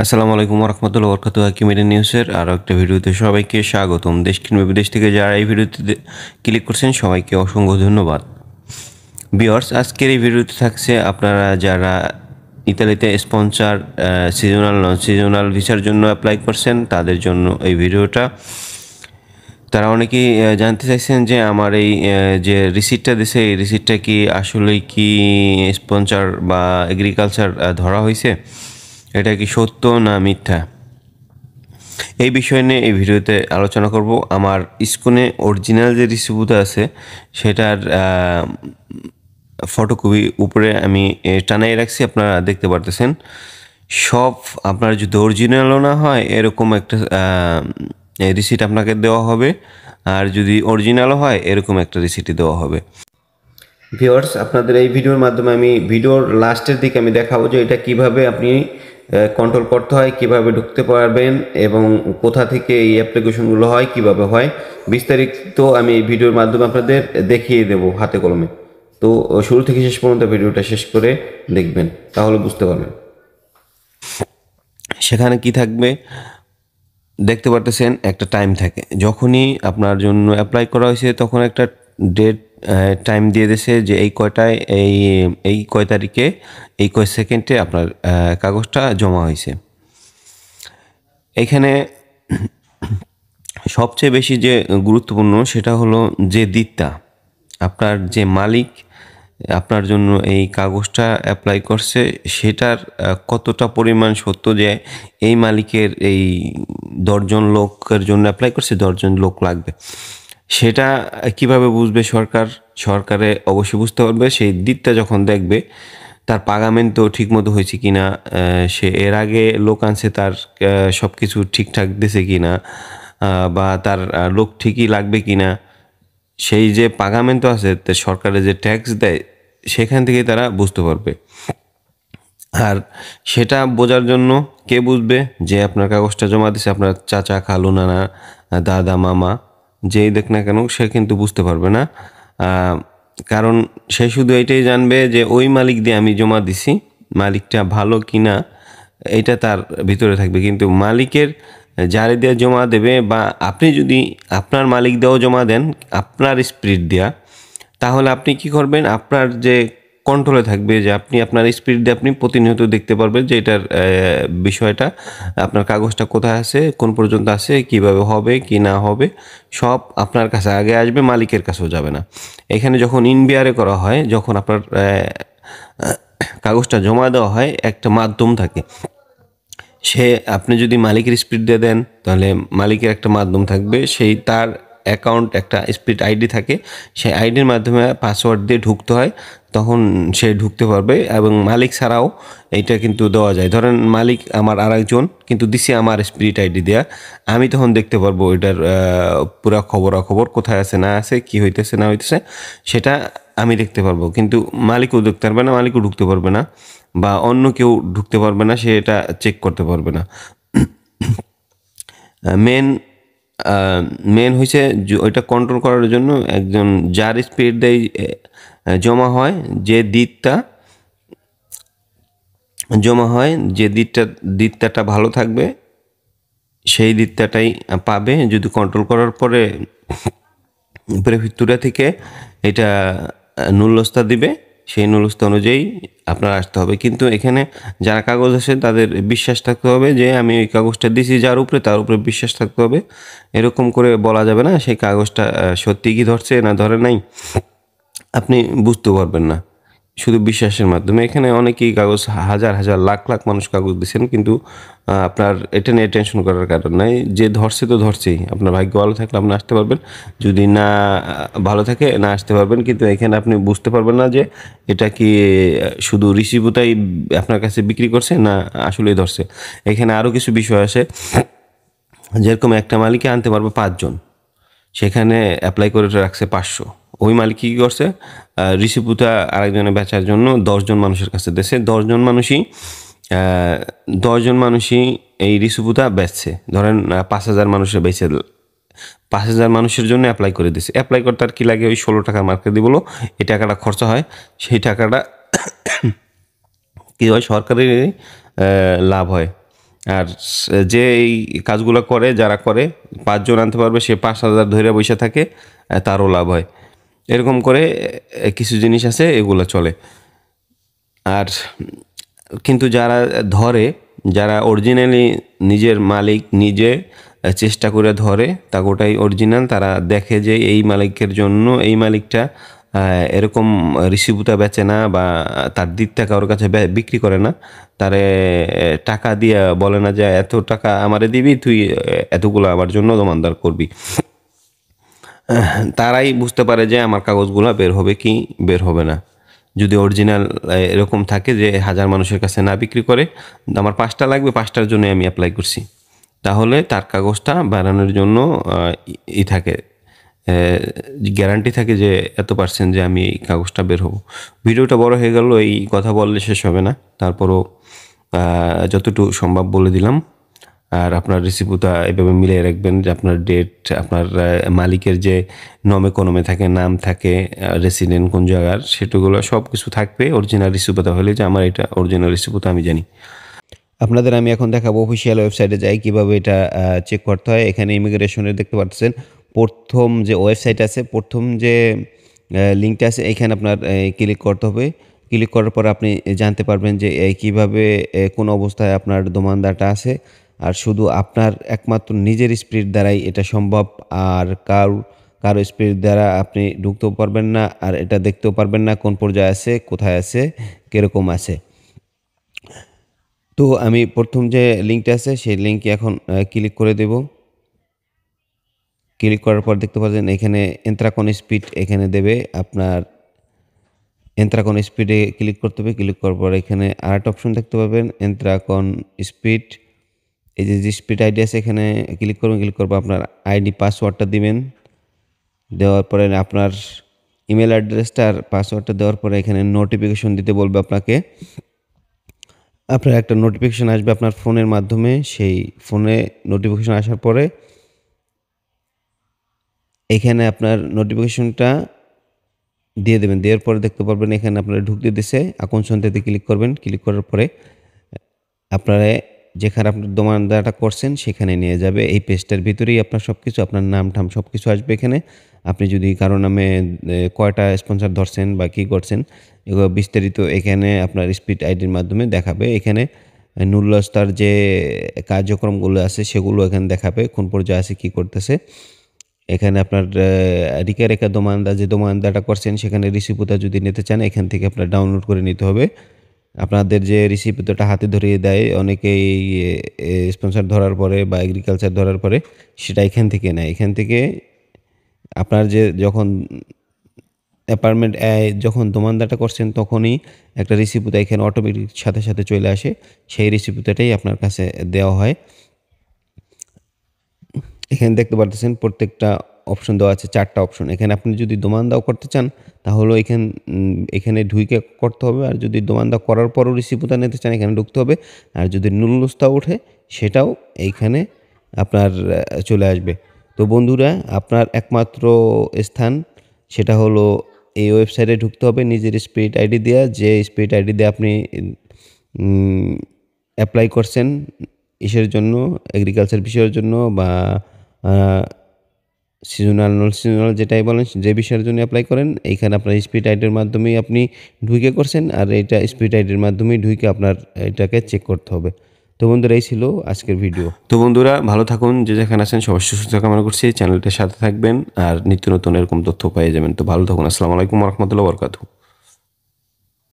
আসসালামু আলাইকুম রহমতুল্লাহ বরকাত আকিমিডিয়া নিউজের আরও একটা ভিডিওতে সবাইকে স্বাগতম দেশ কিংবা বিদেশ থেকে যারা এই ভিডিওতে ক্লিক করছেন সবাইকে অসংখ্য ধন্যবাদ বিয়ার্স আজকের এই ভিডিওতে থাকছে আপনারা যারা ইতালিতে স্পন্সার সিজনাল নন সিজনাল ভিসার জন্য অ্যাপ্লাই করছেন তাদের জন্য এই ভিডিওটা তারা অনেকেই জানতে চাইছেন যে আমার এই যে রিসিটটা দিছে এই রিসিটটা কি আসলে কি স্পন্সার বা এগ্রিকালচার ধরা হয়েছে এটা কি সত্য না মিথ্যা এই বিষয় নিয়ে এই ভিডিওতে আলোচনা করব আমার স্ক্রিনে অরিজিনাল যে রিসিপুটা আছে সেটার ফটোকপি উপরে আমি টানাই রাখছি আপনারা দেখতে পারতেছেন সব আপনার যদি অরিজিনালও না হয় এরকম একটা রিসিট আপনাকে দেওয়া হবে আর যদি অরিজিনালও হয় এরকম একটা রিসিটি দেওয়া হবে ভিওয়ার্স আপনাদের এই ভিডিওর মাধ্যমে আমি ভিডিওর লাস্টের দিকে আমি দেখাবো যে এটা কিভাবে আপনি কন্ট্রোল করতে হয় কিভাবে ঢুকতে পারবেন এবং কোথা থেকে এই অ্যাপ্লিকেশনগুলো হয় কিভাবে হয় বিস্তারিত আমি এই ভিডিওর মাধ্যমে আপনাদের দেখিয়ে দেব হাতে কলমে তো শুরু থেকে শেষ পর্যন্ত ভিডিওটা শেষ করে দেখবেন তাহলে বুঝতে পারবেন সেখানে কি থাকবে দেখতে পারতেছেন একটা টাইম থাকে যখনই আপনার জন্য অ্যাপ্লাই করা হয়েছে তখন একটা ডেট টাইম দিয়ে দিয়েছে যে এই কয়টায় এই এই কয় তারিখে এই কয় সেকেন্ডে আপনার কাগজটা জমা হয়েছে এখানে সবচেয়ে বেশি যে গুরুত্বপূর্ণ সেটা হলো যে দিকটা আপনার যে মালিক আপনার জন্য এই কাগজটা অ্যাপ্লাই করছে সেটার কতটা পরিমাণ সত্য যে এই মালিকের এই দশজন লোকের জন্য অ্যাপ্লাই করছে দশজন লোক লাগবে সেটা কিভাবে বুঝবে সরকার সরকারে অবশ্যই বুঝতে পারবে সেই দিকটা যখন দেখবে তার পাগামেন্ট তো ঠিকমতো হয়েছে কি না সে এর আগে লোক আনছে তার সব কিছু ঠিকঠাক দিছে কি না বা তার লোক ঠিকই লাগবে কি না সেই যে পাগামেন্ট আছে সরকারে যে ট্যাক্স দেয় সেখান থেকে তারা বুঝতে পারবে আর সেটা বোঝার জন্য কে বুঝবে যে আপনার কাগজটা জমা দিছে আপনার চাচা খালু নানা দাদা মামা যেই দেখ না কেন সে কিন্তু বুঝতে পারবে না কারণ সে শুধু এটাই জানবে যে ওই মালিক দিয়ে আমি জমা দিছি মালিকটা ভালো কি না এটা তার ভিতরে থাকবে কিন্তু মালিকের যারে দেওয়া জমা দেবে বা আপনি যদি আপনার মালিক দেওয়া জমা দেন আপনার স্পিড দেওয়া তাহলে আপনি কি করবেন আপনার যে কন্ট্রোলে থাকবে যে আপনি আপনার স্পিড আপনি প্রতিনিয়ত দেখতে পারবেন যে এটার বিষয়টা আপনার কাগজটা কোথায় আছে কোন পর্যন্ত আছে কিভাবে হবে কি না হবে সব আপনার কাছে আগে আসবে মালিকের কাছেও যাবে না এখানে যখন ইনবিয়ারে করা হয় যখন আপনার কাগজটা জমা দেওয়া হয় একটা মাধ্যম থাকে সে আপনি যদি মালিকের স্পিড দিয়ে দেন তাহলে মালিকের একটা মাধ্যম থাকবে সেই তার অ্যাকাউন্ট একটা স্প্লিট আইডি থাকে সেই আইডির মাধ্যমে পাসওয়ার্ড দিয়ে ঢুকতে হয় তখন সে ঢুকতে পারবে এবং মালিক ছাড়াও এটা কিন্তু দেওয়া যায় ধরেন মালিক আমার আরেকজন কিন্তু দিছি আমার স্পিরিট আইডি দেয়া আমি তখন দেখতে পারবো এটার পুরা খবরাখবর কোথায় আছে না আছে কি হইতেছে না হইতেছে সেটা আমি দেখতে পারবো কিন্তু মালিকও দেখতে পারবে না মালিকও ঢুকতে পারবে না বা অন্য কেউ ঢুকতে পারবে না সে এটা চেক করতে পারবে না মেন মেন হয়েছে ওইটা কন্ট্রোল করার জন্য একজন যার স্পিড দেয় জমা হয় যে দিকটা জমা হয় যে দিকটা দিকটাটা ভালো থাকবে সেই দিকটাটাই পাবে যদি কন্ট্রোল করার পরে প্রেফিতুরা থেকে এটা নুল্লস্তা দিবে সেই নুলস্থ অনুযায়ী আপনার আসতে হবে কিন্তু এখানে যারা কাগজ আছে তাদের বিশ্বাস থাকতে হবে যে আমি ওই কাগজটা দিছি যার উপরে তার উপরে বিশ্বাস থাকতে হবে এরকম করে বলা যাবে না সেই কাগজটা সত্যি কি ধরছে না ধরে নাই আপনি বুঝতে পারবেন না শুধু বিশ্বাসের মাধ্যমে এখানে অনেকেই কাগজ হাজার হাজার লাখ লাখ মানুষ কাগজ দিচ্ছেন কিন্তু আপনার এটা নিয়ে টেনশন করার কারণ নাই যে ধরছে তো ধরছেই আপনার ভাগ্য ভালো থাকলে আপনি আসতে পারবেন যদি না ভালো থাকে না আসতে পারবেন কিন্তু এখানে আপনি বুঝতে পারবেন না যে এটা কি শুধু ঋষিপুতাই আপনার কাছে বিক্রি করছে না আসলেই ধরছে এখানে আরও কিছু বিষয় আছে যেরকম একটা মালিকে আনতে পারবে পাঁচজন সেখানে অ্যাপ্লাই করে রাখছে পাঁচশো ওই মালিক কী করছে ঋষিপুতা আরেকজনে বেচার জন্য দশজন মানুষের কাছে দিয়েছে দশজন মানুষই দশজন মানুষই এই ঋষিপুতা বেচছে ধরেন পাঁচ হাজার মানুষের বেচে পাঁচ হাজার মানুষের জন্য অ্যাপ্লাই করে দিছে অ্যাপ্লাই করতে আর কী লাগে ওই ষোলো টাকা মার্কে বলো এই টাকাটা খরচা হয় সেই টাকাটা কী হয় সরকারের লাভ হয় আর যে এই কাজগুলো করে যারা করে পাঁচজন আনতে পারবে সে পাঁচ হাজার ধরে বসে থাকে তারও লাভ হয় এরকম করে কিছু জিনিস আছে এগুলো চলে আর কিন্তু যারা ধরে যারা অরিজিনালি নিজের মালিক নিজে চেষ্টা করে ধরে তা গোটাই অরিজিনাল তারা দেখে যে এই মালিকের জন্য এই মালিকটা এরকম রিসিভুটা বেচে না বা তার দিকটা কারোর কাছে বিক্রি করে না তারে টাকা দিয়ে বলে না যে এত টাকা আমারে দিবি তুই এতগুলো আমার জন্য দমানদার করবি তারাই বুঝতে পারে যে আমার কাগজগুলো বের হবে কি বের হবে না যদি অরিজিনাল এরকম থাকে যে হাজার মানুষের কাছে না বিক্রি করে আমার পাঁচটা লাগবে পাঁচটার জন্য আমি অ্যাপ্লাই করছি তাহলে তার কাগজটা বাড়ানোর জন্য ই থাকে গ্যারান্টি থাকে যে এত পার্সেন্ট যে আমি এই কাগজটা বের হবো ভিডিওটা বড় হয়ে গেল এই কথা বললে শেষ হবে না তারপরও যতটুকু সম্ভব বলে দিলাম আর আপনার রিসিপুতা এভাবে মিলিয়ে রাখবেন যে আপনার ডেট আপনার মালিকের যে নমে কনমে থাকে নাম থাকে রেসিডেন্ট কোন জায়গার সেটুগুলো সব কিছু থাকবে অরিজিনাল রিসিপুতা হলে যে আমার এটা অরিজিনাল রিসিপুতা আমি জানি আপনাদের আমি এখন দেখাবো অফিসিয়াল ওয়েবসাইটে যাই কিভাবে এটা চেক করতে হয় এখানে ইমিগ্রেশনের দেখতে পাচ্ছেন প্রথম যে ওয়েবসাইট আছে প্রথম যে লিঙ্কটা আছে এখানে আপনার ক্লিক করতে হবে ক্লিক করার পর আপনি জানতে পারবেন যে কিভাবে কোন অবস্থায় আপনার দোমানদারটা আছে আর শুধু আপনার একমাত্র নিজের স্পিড দ্বারাই এটা সম্ভব আর কারো কারো স্পিরিট দ্বারা আপনি ঢুকতেও পারবেন না আর এটা দেখতেও পারবেন না কোন পর্যায়ে আছে কোথায় আছে কীরকম আছে তো আমি প্রথম যে লিঙ্কটা আছে সেই লিঙ্কে এখন ক্লিক করে দেব ক্লিক করার পর দেখতে পাচ্ছেন এখানে এন্ত্রাকন স্পিড এখানে দেবে আপনার এন্ত্রাকন স্পিডে ক্লিক করতে হবে ক্লিক করার পর এখানে আরেকটা অপশন দেখতে পাবেন এন্ত্রাকন স্পিড এই যে স্পিড আইডি আছে এখানে ক্লিক করবেন ক্লিক করবো আপনার আইডি পাসওয়ার্ডটা দিবেন দেওয়ার পরে আপনার ইমেল অ্যাড্রেসটা আর পাসওয়ার্ডটা দেওয়ার পরে এখানে নোটিফিকেশন দিতে বলবে আপনাকে আপনার একটা নোটিফিকেশান আসবে আপনার ফোনের মাধ্যমে সেই ফোনে নোটিফিকেশান আসার পরে এখানে আপনার নোটিফিকেশনটা দিয়ে দেবেন দেওয়ার পরে দেখতে পারবেন এখানে আপনারা ঢুকতে দিছে আকন সন্তাতে ক্লিক করবেন ক্লিক করার পরে আপনারা যেখানে আপনার দোমানদাটা করছেন সেখানে নিয়ে যাবে এই পেজটার ভিতরেই আপনার সব কিছু আপনার নাম ঠাম সব কিছু আসবে এখানে আপনি যদি কারো নামে কয়টা স্পন্সার ধরছেন বা কী করছেন এগুলো বিস্তারিত এখানে আপনার স্পিড আইডির মাধ্যমে দেখাবে এখানে নুল্লস্তার যে কার্যক্রমগুলো আছে সেগুলো এখানে দেখাবে কোন পর্যায়ে আছে কী করতেছে এখানে আপনার রিকা রেখা দোমানদা যে দোমানদাটা করছেন সেখানে রিসিপুতা যদি নিতে চান এখান থেকে আপনার ডাউনলোড করে নিতে হবে আপনাদের যে রিসিপিটা হাতে ধরিয়ে দেয় অনেকেই স্পন্সার ধরার পরে বা এগ্রিকালচার ধরার পরে সেটা এখান থেকে নেয় এখান থেকে আপনার যে যখন অ্যাপার্টমেন্ট যখন দোমানদাটা করছেন তখনই একটা রিসিপুতা এখানে অটোমেটিক সাথে সাথে চলে আসে সেই রিসিপুতাটাই আপনার কাছে দেওয়া হয় এখানে দেখতে পারতেছেন প্রত্যেকটা অপশন দেওয়া আছে চারটা অপশন এখানে আপনি যদি দোমান দাও করতে চান তাহলে এখান এখানে ঢুইকে করতে হবে আর যদি দোমান দাও করার পরও রিসিপোতা নিতে চান এখানে ঢুকতে হবে আর যদি নুলস্তা ওঠে সেটাও এইখানে আপনার চলে আসবে তো বন্ধুরা আপনার একমাত্র স্থান সেটা হলো এই ওয়েবসাইটে ঢুকতে হবে নিজের স্পিড আইডি দেওয়া যে স্পিড আইডি দিয়ে আপনি অ্যাপ্লাই করছেন ইসের জন্য এগ্রিকালচার বিষয়ের জন্য বা সিজনাল নন সিজনাল যেটাই বলেন যে বিষয়ের জন্য অ্যাপ্লাই করেন এইখানে আপনার স্পিড আইডের মাধ্যমেই আপনি ঢুকে করছেন আর এটা স্পিড আইডের মাধ্যমেই ঢুকে আপনার এটাকে চেক করতে হবে তো বন্ধুরা এই ছিল আজকের ভিডিও তো বন্ধুরা ভালো থাকুন যে যেখানে আছেন সবাই সুস্থ কামনা করছি চ্যানেলটার সাথে থাকবেন আর নিত্য নতুন এরকম তথ্য পেয়ে যাবেন তো ভালো থাকুন আসসালামু আলাইকুম রহমতুল্লাহ বরকাতু